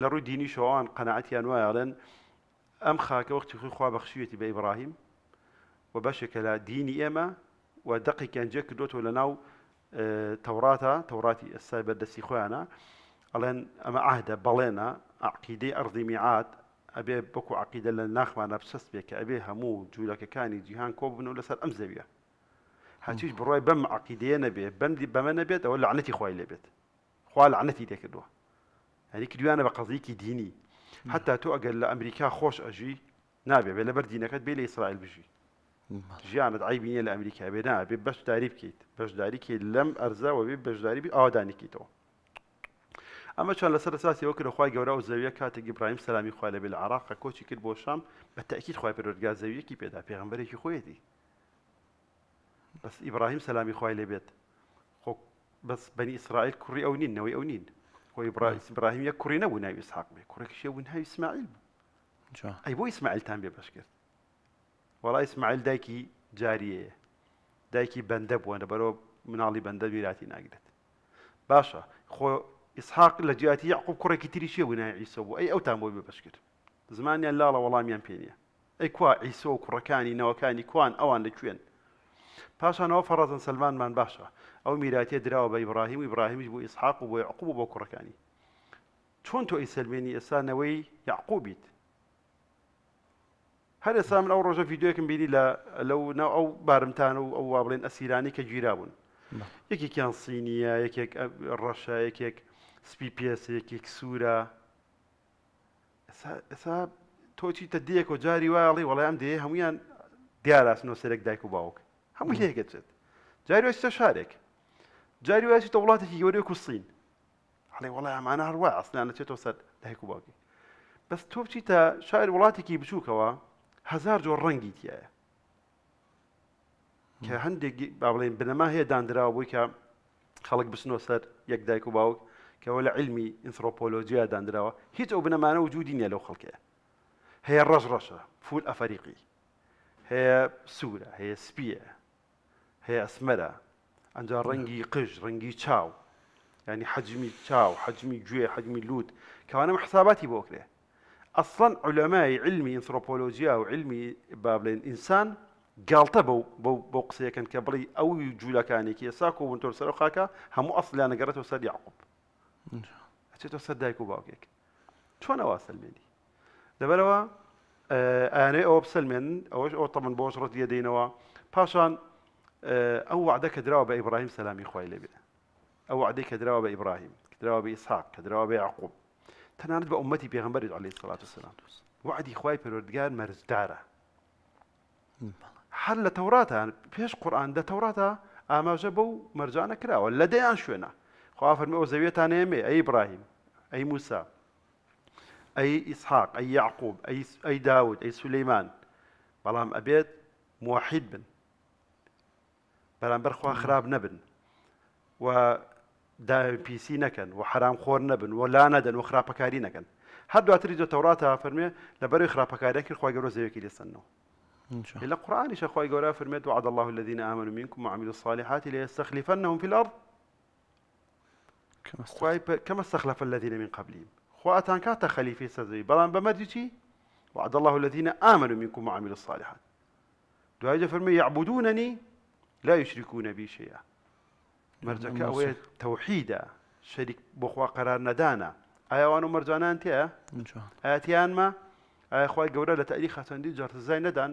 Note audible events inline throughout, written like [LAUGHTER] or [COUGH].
لرو ديني شوان قناعتي انواع لان ام خاك وقت خۆی خوا بەخشوێتی بە ئیبراهیم و بەشێکە لە دینی ئێمە و دقیکیان جێ کردوەوە لە ناو آه، تەوراتە تەوراتی ئێستای بەردەستی خۆیانە الان اما عهده بەڵێنە عقیدەی ارضي ميعاد ابي بكو عقيده لە ما بسەست بك ابي همو جولك كان جیهان کۆ بن سر امزبيه هاتيش بروي بم بڕای نبي بم دي بم نبي ولا عنتي لەعنەتی خی لەبێت خوا ديك دەکردووە يعني كل يوانا بقضيك ديني حتى تؤجل لأمريكا خوش أجي نابع بلا بردينك بلا إسرائيل بجي جيانت عيبين لأمريكا بنا ببش داريب كيت بش داريب كيت لم أرزا وببش داريب آداني كيتو اما شان لسر اساسي وكره خوي گورا او زاويه كات ابراهيم سلامي خوي بالعراق كوچي كير بوشم بتاكيد خوي پرورد گاز زاويه كي پيدا پیغمبري كي خوي دي بس ابراهيم سلامي خوي له بيت بس بني اسرائيل كوري او نين نوي او خويا ابراهيم يا كورينا ونا اسحاق بي كوريك شي ونها اسماعيل اي بو اسماعيل تام بي باش كير والله اسماعيل دايكي جاريه دايكي بندب وانا برو منالي بندب يراتي ناقدت باشا خو اسحاق لجياتي يعقوب كوريك تيري شي ونا عيسى اي او تام بو باش كير زمان لا لا والله ميان بينيا اي كوا عيسى كوركاني نوكاني كوان اوان لكوين پاشانەوە فەڕەزن سلمانمان باشە ئەو میراتێ درراوە بە ئیبراهیم و ئیبراهیمیش بۆ ئیسحاق و بۆ عقوب بۆ کوڕەکانی چۆن تۆ ئیسلمێنی ئێسانەوەی یعقوبیت هەر ئێسا من ئەو ڕۆژە یددیوەکم بینی لە لەو ناو ئەو بارمتان و ئەو وابڵێن ئەسیرانی کە گیرابوون یەکێکیان سینیە یەکێک ڕەشە یەکێک سپی پس یەکێک سوورە ئێسا تۆچی تە دیەک و جاری وایڵی وەڵام دێ هەمویان دیارە سنۆسەرێک دایک و باوک هەموو لێ گەچێت جاریوەستە شارێک جاریوەسیتە وڵاتێکی گەورەی کوردسین هەڵێ وڵای ئەمانە هەروە ئەسلان دەچێتەوە سەر دایک و باوکی بەس تۆ بچیتە شاعر وڵاتێکی بچووکەوە هزار جۆر ڕەنگی تایە کە هەندێک با بڵێن بنەما هەیە دانراوە بووی کە خەڵک بسنۆ سەر یەک دایک و باوک کەەوە لە علمی ئینترۆپۆلۆجییا دانراوە هیچ ئەو بنەمانە وجودی نیە لو خەڵکەیە هي الرجرشه فول افريقي هي سوره هي سبيه هي اسمرا عند رنجي قج رنجي تشاو يعني حجمي تشاو حجمي جوي حجمي لوت كان حساباتي بوكله اصلا علماء علمي انثروبولوجيا وعلمي بابلين الانسان قال بو بو كان كبري او جولا كاني كي ساكو بنتور سرخاكا هم اصلا انا قريت استاذ يعقوب ان شاء الله استاذ دايكو باوكيك شو انا واصل مني دبلوا آه انا اوبسل من او طبعا بوش رد يدينوا باشان او أه، وعدك کە درراوە ابراهيم ئیبراهیم سەلامی خی لێبێ ئەو وعدەی کە درراوە بە ئیبراهیم کەراوە بە ئیسحاق کە درراوە بە عقوب تەنانەت بە عومەتی پێغمبەری علی سڵات سلام وعدی خی پەرۆردگار مەرزدارە هەر لە تەوراتان پێش قورآان دە تەوراتە ئاماژە بەو مەرجانە کراوە أي إبراهيم أي موسى أي إسحاق أي يعقوب أي ئەی اي ئەی ئیسحاق ئەی یعقوب ئەی داود أي سليمان بەڵام أبيت موحد بن بلان برخوا خراب نبن و داپیسی نەکەن و حرام خۆر نەبن و لا نەدەن و خراپەکاری نەکەن هەر دواتری دو تەوراتە فەرمێ لەبەری خراپەکارێکی خخوای گەورە زەوەکی لێسەنەوە إلى قرآن خوي قولا فرمي وعد الله الذين آمنوا منكم وعملوا الصالحات ليستخلفنهم في الأرض كما استخلف الذين من قبلهم خواتان كاتا خليفة سزي بلان بمدجي وعد الله الذين آمنوا منكم وعملوا الصالحات دعاء فرمي يعبدونني لا یشریکوونە بیشەیە مەرجەکە ئەوەیە تەوحیدە شەریک بۆخوا قەرار نەدانە ئایاوان و مەرجانان تێە ئاەتیانمە ئایاخوای گەورە لە تەری خەچەندی جارتزای نەدان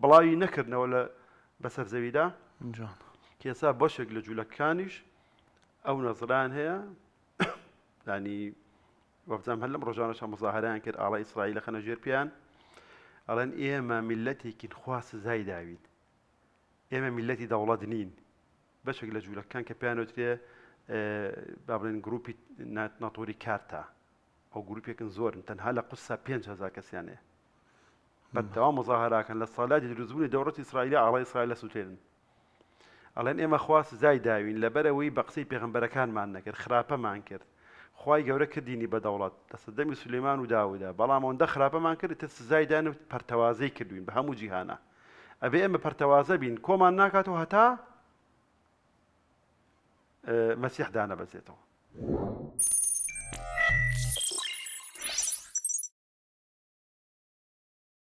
بڵاوی نەکردنەوە لە بەسەر زەویدا کێسا بەشێک لە جوولەکانیش ئەو نەزران هەیە دانی [COUGHS] وەبزانام هەر لەم ڕۆژانەش مزاهران کرد ئاڵی ئیسرائیل لە خەنە ژێر پیان ئەڵەن ئێمە میلەتێکین خوا سزای داوید ئێمە میلەتی داوڵات نین بەشێک لە جوولەکان کە پیانوترێ با بڵێن گروپی ناتۆری کارتە ئەو گروپێکن زۆرن تەنها لە قوسا 5هزار کەسیانێ بەداوا مزاهراکەن لە ساڵاتی دروزبوونی دەوڵەت ئیسرائیلی ئاڵای ئیسرائیل لە سووتێنن ئەڵێن ئێمە خواست زای داوین لەبەرەوەی بە قسەی پێغمبەرەکانمان نەکرد خراپەمان کرد خی گەورە کردینی بە دەوڵات لە سەدەمی سلێمان و داودا بەڵام ئەوەندە خراپەمان کرد تە سزای دانوت پەرتەوازەی کردوین بە هەموو جیهانە ئەبێ ئێمە پەرتەوازە بین کۆمان ناکاتەوە هەتا آه، مەسیحدانە بەزێتەوە